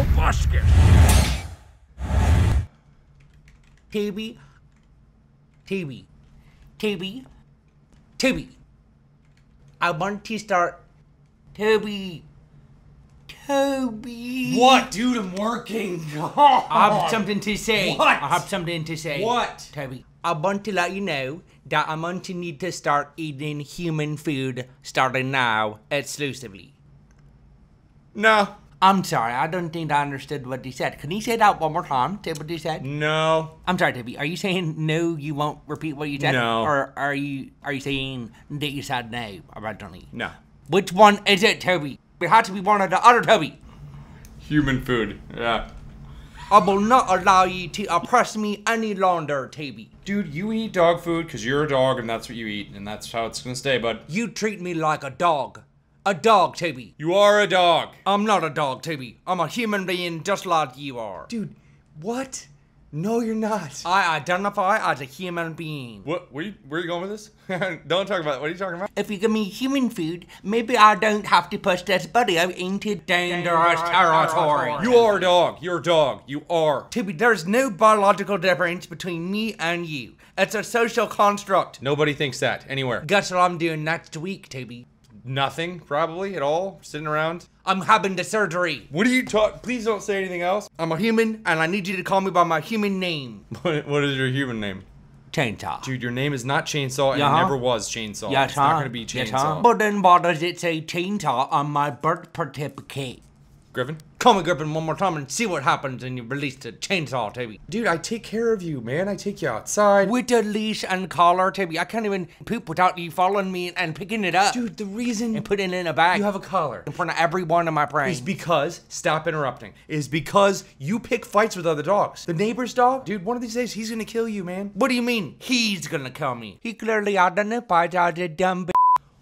o baszkę! Tibi, Tibi, Tibi, I want to start Toby. Toby. What, dude? I'm working. God. I have something to say. What? I have something to say. What? Toby. I want to let you know that I'm going to need to start eating human food starting now exclusively. No. I'm sorry, I don't think I understood what he said. Can you say that one more time? Say what he said? No. I'm sorry, Debbie. Are you saying no? You won't repeat what you said? No. Or are you are you saying that you said no originally? No. Which one is it, Toby? It had to be one or the other, Toby. Human food. Yeah. I will not allow you to oppress me any longer, Toby. Dude, you eat dog food because you're a dog and that's what you eat, and that's how it's gonna stay, bud. You treat me like a dog. A dog, Toby. You are a dog. I'm not a dog, Toby. I'm a human being just like you are. Dude, what? No, you're not. I identify as a human being. What? Where, you, where are you going with this? don't talk about it. What are you talking about? If you give me human food, maybe I don't have to push this out into dangerous territory. You are a dog. You're a dog. You are. Toby, there's no biological difference between me and you. It's a social construct. Nobody thinks that anywhere. Guess what I'm doing next week, Toby? Nothing, probably, at all. Sitting around. I'm having the surgery. What are you talk? Please don't say anything else. I'm a human, and I need you to call me by my human name. what is your human name? Chainsaw. Dude, your name is not Chainsaw, and uh -huh. it never was Chainsaw. Yeah, it's not gonna be Chainsaw. Yeah, but then why does it say Chainsaw on my birth certificate? Griffin? me Griffin one more time and see what happens and you release the chainsaw, Tibby. Dude, I take care of you, man. I take you outside. With the leash and collar, Tibby. I can't even poop without you following me and picking it up. Dude, the reason and putting it in a bag. You have a collar. In front of everyone in my brain. Is because, stop interrupting, is because you pick fights with other dogs. The neighbor's dog, dude, one of these days he's gonna kill you, man. What do you mean he's gonna kill me? He clearly identified as a dumb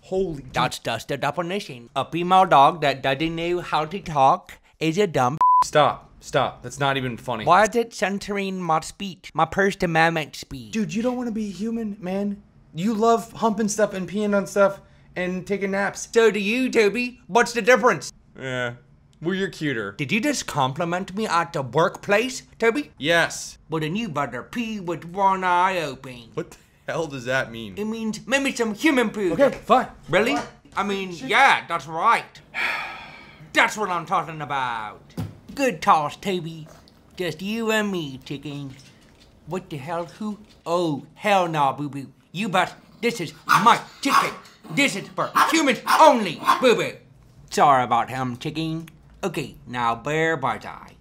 Holy. That's just the definition. A female dog that doesn't know how to talk is a dumb. Stop. Stop. That's not even funny. Why is it censoring my speech? My First Amendment speech. Dude, you don't want to be human, man. You love humping stuff and peeing on stuff and taking naps. So do you, Toby. What's the difference? Yeah. Well, you're cuter. Did you just compliment me at the workplace, Toby? Yes. Well, then you better pee with one eye open. What the hell does that mean? It means maybe some human poo. Okay, fine. Really? Fine. I mean, yeah, that's right. That's what I'm talking about. Good toss, Toby. Just you and me, chicken. What the hell? Who? Oh, hell no, nah, Boo Boo. You bet. This is my chicken. This is for humans only, Boo Boo. Sorry about him, chicken. Okay, now bear by die.